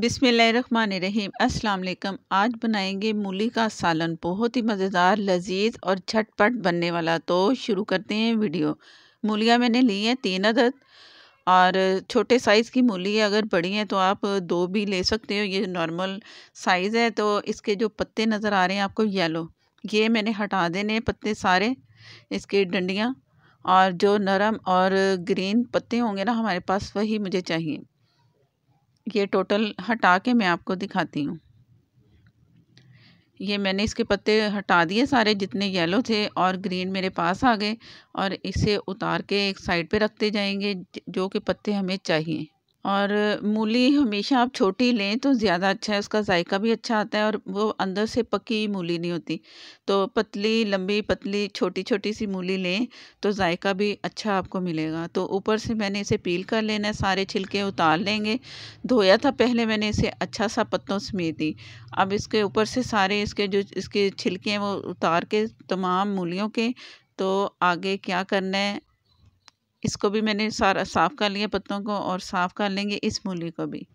रहीम अस्सलाम आज बनाएंगे मूली का सालन बहुत ही मज़ेदार लजीज और झटपट बनने वाला तो शुरू करते हैं वीडियो मूलियाँ मैंने ली हैं तीन अदद और छोटे साइज़ की मूली है अगर बड़ी हैं तो आप दो भी ले सकते हो ये नॉर्मल साइज़ है तो इसके जो पत्ते नज़र आ रहे हैं आपको येलो ये मैंने हटा देने पत्ते सारे इसके डंडियाँ और जो नरम और ग्रीन पत्ते होंगे ना हमारे पास वही मुझे चाहिए ये टोटल हटा के मैं आपको दिखाती हूँ ये मैंने इसके पत्ते हटा दिए सारे जितने येलो थे और ग्रीन मेरे पास आ गए और इसे उतार के एक साइड पे रखते जाएंगे जो कि पत्ते हमें चाहिए और मूली हमेशा आप छोटी लें तो ज़्यादा अच्छा है उसका जायका भी अच्छा आता है और वो अंदर से पकी मूली नहीं होती तो पतली लंबी पतली छोटी छोटी सी मूली लें तो जायका भी अच्छा आपको मिलेगा तो ऊपर से मैंने इसे पील कर लेना है सारे छिलके उतार लेंगे धोया था पहले मैंने इसे अच्छा सा पत्तों समेत दी अब इसके ऊपर से सारे इसके जो इसके छिलके हैं वो उतार के तमाम मूलियों के तो आगे क्या करना है इसको भी मैंने सारा साफ़ कर लिया पत्तों को और साफ़ कर लेंगे इस मूली को भी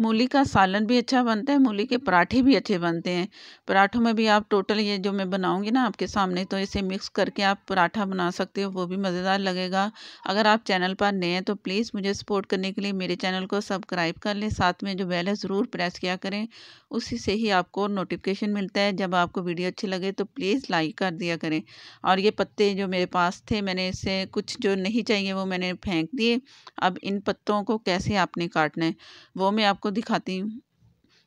मूली का सालन भी अच्छा बनता है मूली के पराठे भी अच्छे बनते हैं पराठों में भी आप टोटल ये जो मैं बनाऊँगी ना आपके सामने तो इसे मिक्स करके आप पराठा बना सकते हो वो भी मज़ेदार लगेगा अगर आप चैनल पर नए हैं तो प्लीज़ मुझे सपोर्ट करने के लिए मेरे चैनल को सब्सक्राइब कर लें साथ में जो बेल है ज़रूर प्रेस किया करें उसी से ही आपको नोटिफिकेशन मिलता है जब आपको वीडियो अच्छी लगे तो प्लीज़ लाइक कर दिया करें और ये पत्ते जो मेरे पास थे मैंने इसे कुछ जो नहीं चाहिए वो मैंने फेंक दिए अब इन पत्तों को कैसे आपने काटना है वो मैं आपको आपको दिखाती हूँ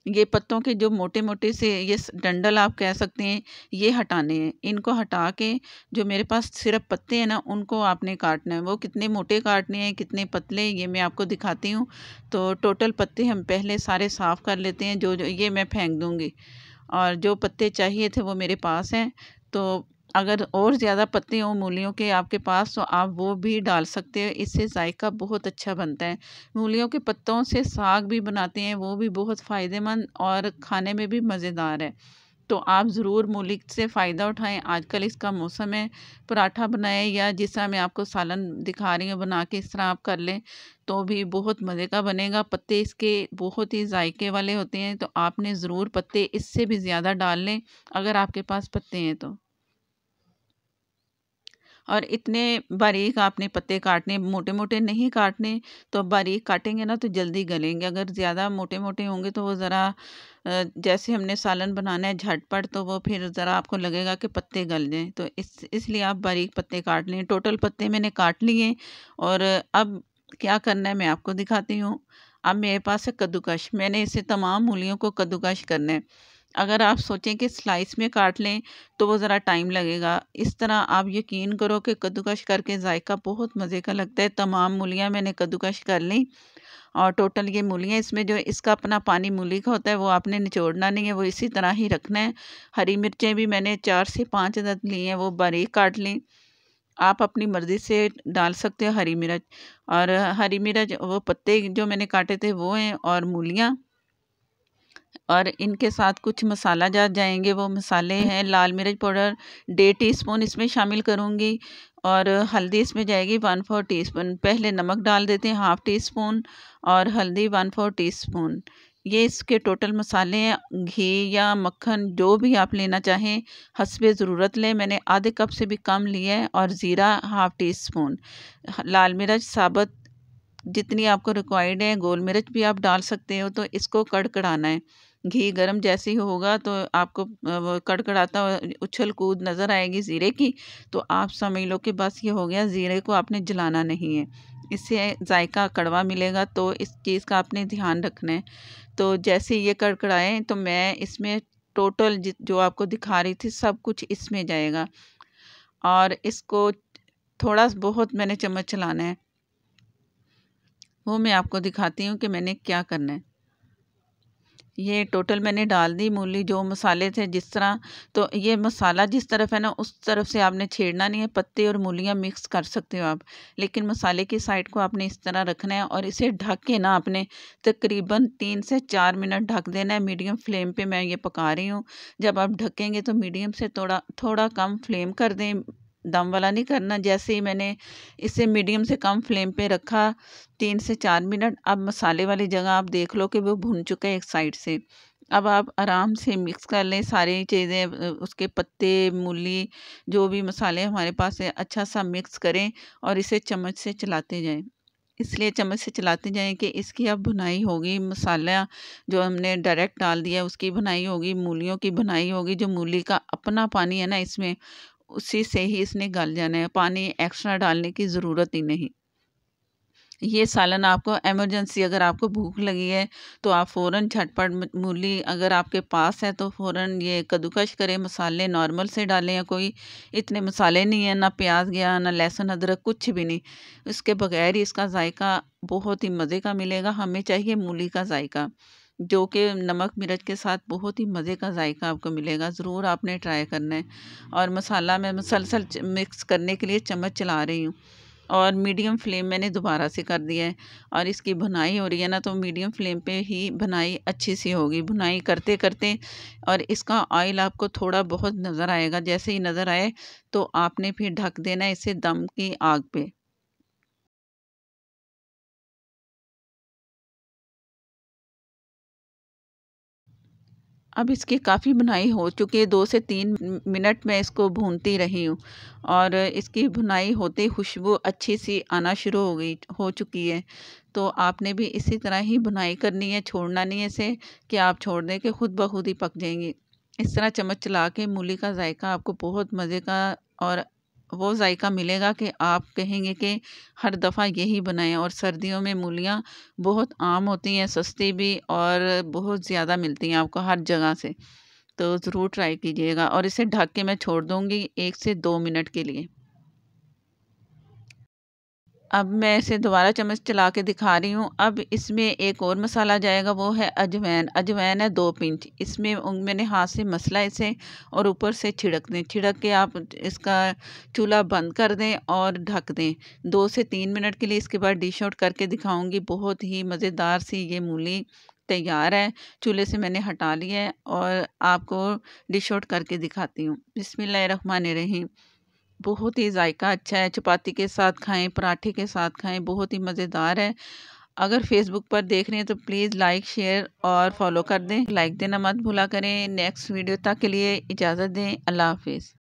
ये पत्तों के जो मोटे मोटे से ये डंडल आप कह सकते हैं ये हटाने हैं इनको हटा के जो मेरे पास सिर्फ पत्ते हैं ना उनको आपने काटना है वो कितने मोटे काटने हैं कितने पतले ये मैं आपको दिखाती हूँ तो टोटल पत्ते हम पहले सारे साफ़ कर लेते हैं जो, जो ये मैं फेंक दूँगी और जो पत्ते चाहिए थे वो मेरे पास हैं तो अगर और ज़्यादा पत्ते हों मूलियों के आपके पास तो आप वो भी डाल सकते हो इससे जायका बहुत अच्छा बनता है मूलियों के पत्तों से साग भी बनाते हैं वो भी बहुत फ़ायदेमंद और खाने में भी मज़ेदार है तो आप ज़रूर मूली से फ़ायदा उठाएं आजकल इसका मौसम है पराठा बनाएं या जिस तरह मैं आपको सालन दिखा रही हूँ बना के इस तरह आप कर लें तो भी बहुत मज़े का बनेगा पत्ते इसके बहुत ही जायके वाले होते हैं तो आपने ज़रूर पत्ते इससे भी ज़्यादा डाल लें अगर आपके पास पत्ते हैं तो और इतने बारीक आपने पत्ते काटने मोटे मोटे नहीं काटने तो बारीक काटेंगे ना तो जल्दी गलेंगे अगर ज़्यादा मोटे मोटे होंगे तो वो ज़रा जैसे हमने सालन बनाना है झटपट तो वो फिर ज़रा आपको लगेगा कि पत्ते गल जाएँ तो इस इसलिए आप बारीक पत्ते काट लें टोटल पत्ते मैंने काट लिए और अब क्या करना है मैं आपको दिखाती हूँ अब मेरे पास है कद्दूकश मैंने इसे तमाम मूलियों को कद्दूकश करना है अगर आप सोचें कि स्लाइस में काट लें तो वो ज़रा टाइम लगेगा इस तरह आप यकीन करो कि कद्दूकश करके जायका बहुत मज़े का लगता है तमाम मूलियाँ मैंने कद्दूकश कर ली और टोटल ये मूलियाँ इसमें जो इसका अपना पानी मूली का होता है वो आपने निचोड़ना नहीं है वो इसी तरह ही रखना है हरी मिर्चें भी मैंने चार से पाँच अदद ली हैं वो बारीक काट लें आप अपनी मर्ज़ी से डाल सकते हो हरी मिर्च और हरी मिर्च वो पत्ते जो मैंने काटे थे वो हैं और मूलियाँ और इनके साथ कुछ मसाला जार जाएंगे वो मसाले हम्म। हैं लाल मिर्च पाउडर डेढ़ टी स्पून इसमें शामिल करूँगी और हल्दी इसमें जाएगी वन फोर टी स्पून पहले नमक डाल देते हैं हाफ़ टी स्पून और हल्दी वन फोर टी स्पून ये इसके टोटल मसाले हैं घी या मक्खन जो भी आप लेना चाहें हसब ज़रूरत लें मैंने आधे कप से भी कम लिया है और ज़ीरा हाफ़ टी स्पून लाल मिर्च साबत जितनी आपको रिक्वायर्ड है गोल मिर्च भी आप डाल सकते हो तो इसको कड़कड़ाना है घी गर्म जैसे ही होगा तो आपको कड़कड़ाता उछल कूद नज़र आएगी ज़ीरे की तो आप समझ लो कि बस ये हो गया ज़ीरे को आपने जलाना नहीं है इससे जायका कड़वा मिलेगा तो इस चीज़ का आपने ध्यान रखना है तो जैसे ये कड़कड़ाएँ तो मैं इसमें टोटल जो आपको दिखा रही थी सब कुछ इसमें जाएगा और इसको थोड़ा बहुत मैंने चम्मच चलाना है वो मैं आपको दिखाती हूँ कि मैंने क्या करना है ये टोटल मैंने डाल दी मूली जो मसाले थे जिस तरह तो ये मसाला जिस तरफ है ना उस तरफ से आपने छेड़ना नहीं है पत्ते और मूलियाँ मिक्स कर सकते हो आप लेकिन मसाले की साइड को आपने इस तरह रखना है और इसे ढक के ना आपने तकरीबन तीन से चार मिनट ढक देना है मीडियम फ्लेम पे मैं ये पका रही हूँ जब आप ढकेंगे तो मीडियम से थोड़ा थोड़ा कम फ्लेम कर दें दम वाला नहीं करना जैसे ही मैंने इसे मीडियम से कम फ्लेम पे रखा तीन से चार मिनट अब मसाले वाली जगह आप देख लो कि वो भुन चुके हैं एक साइड से अब आप आराम से मिक्स कर लें सारी चीज़ें उसके पत्ते मूली जो भी मसाले हमारे पास है अच्छा सा मिक्स करें और इसे चम्मच से चलाते जाएं इसलिए चम्मच से चलाते जाएं कि इसकी अब भुनाई होगी मसाला जो हमने डायरेक्ट डाल दिया उसकी भुनाई होगी मूलियों की भुनाई होगी जो मूली का अपना पानी है ना इसमें उसी से ही इसने गल जाना है पानी एक्स्ट्रा डालने की ज़रूरत ही नहीं ये सालन आपको एमरजेंसी अगर आपको भूख लगी है तो आप फ़ौर झटपट मूली अगर आपके पास है तो फ़ौर ये कद्दूकश करें मसाले नॉर्मल से डालें या कोई इतने मसाले नहीं हैं ना प्याज गया ना लहसुन अदरक कुछ भी नहीं इसके बगैर ही इसका जायका बहुत ही मज़े का मिलेगा हमें चाहिए मूली का जायका जो कि नमक मिर्च के साथ बहुत ही मज़े का जायका आपको मिलेगा ज़रूर आपने ट्राई करना है और मसाला मैं मुसलसल मिक्स करने के लिए चम्मच चला रही हूँ और मीडियम फ्लेम मैंने दोबारा से कर दिया है और इसकी भुनाई हो रही है ना तो मीडियम फ्लेम पे ही भुनाई अच्छी सी होगी भुनाई करते करते और इसका ऑयल आपको थोड़ा बहुत नज़र आएगा जैसे ही नज़र आए तो आपने फिर ढक देना है इसे दम की आग पे अब इसकी काफ़ी बुनाई हो चुकी है दो से तीन मिनट में इसको भूनती रही हूँ और इसकी बुनाई होते खुशबू अच्छी सी आना शुरू हो गई हो चुकी है तो आपने भी इसी तरह ही बुनाई करनी है छोड़ना नहीं है इसे कि आप छोड़ दें कि खुद ब खुद ही पक जाएंगी इस तरह चम्मच चला के मूली का जायका आपको बहुत मज़े का और वो जायका मिलेगा कि आप कहेंगे कि हर दफ़ा यही बनाएं और सर्दियों में मूलियाँ बहुत आम होती हैं सस्ती भी और बहुत ज़्यादा मिलती हैं आपको हर जगह से तो ज़रूर ट्राई कीजिएगा और इसे ढक के मैं छोड़ दूँगी एक से दो मिनट के लिए अब मैं इसे दोबारा चम्मच चला के दिखा रही हूँ अब इसमें एक और मसाला जाएगा वो है अजवैन अजवैन है दो पिंच इसमें मैंने हाथ से मसला इसे और ऊपर से छिड़क दें छिड़क के आप इसका चूल्हा बंद कर दें और ढक दें दो से तीन मिनट के लिए इसके बाद डिश आउट करके दिखाऊंगी बहुत ही मज़ेदार सी ये मूली तैयार है चूल्हे से मैंने हटा लिया है और आपको डिश आउट करके दिखाती हूँ बिसमिल्ल रहीम बहुत ही जायका अच्छा है चपाती के साथ खाएं पराठे के साथ खाएं बहुत ही मज़ेदार है अगर फेसबुक पर देख रहे हैं तो प्लीज़ लाइक शेयर और फॉलो कर दें लाइक देना मत भूला करें नेक्स्ट वीडियो तक के लिए इजाज़त दें अल्लाह हाफिज़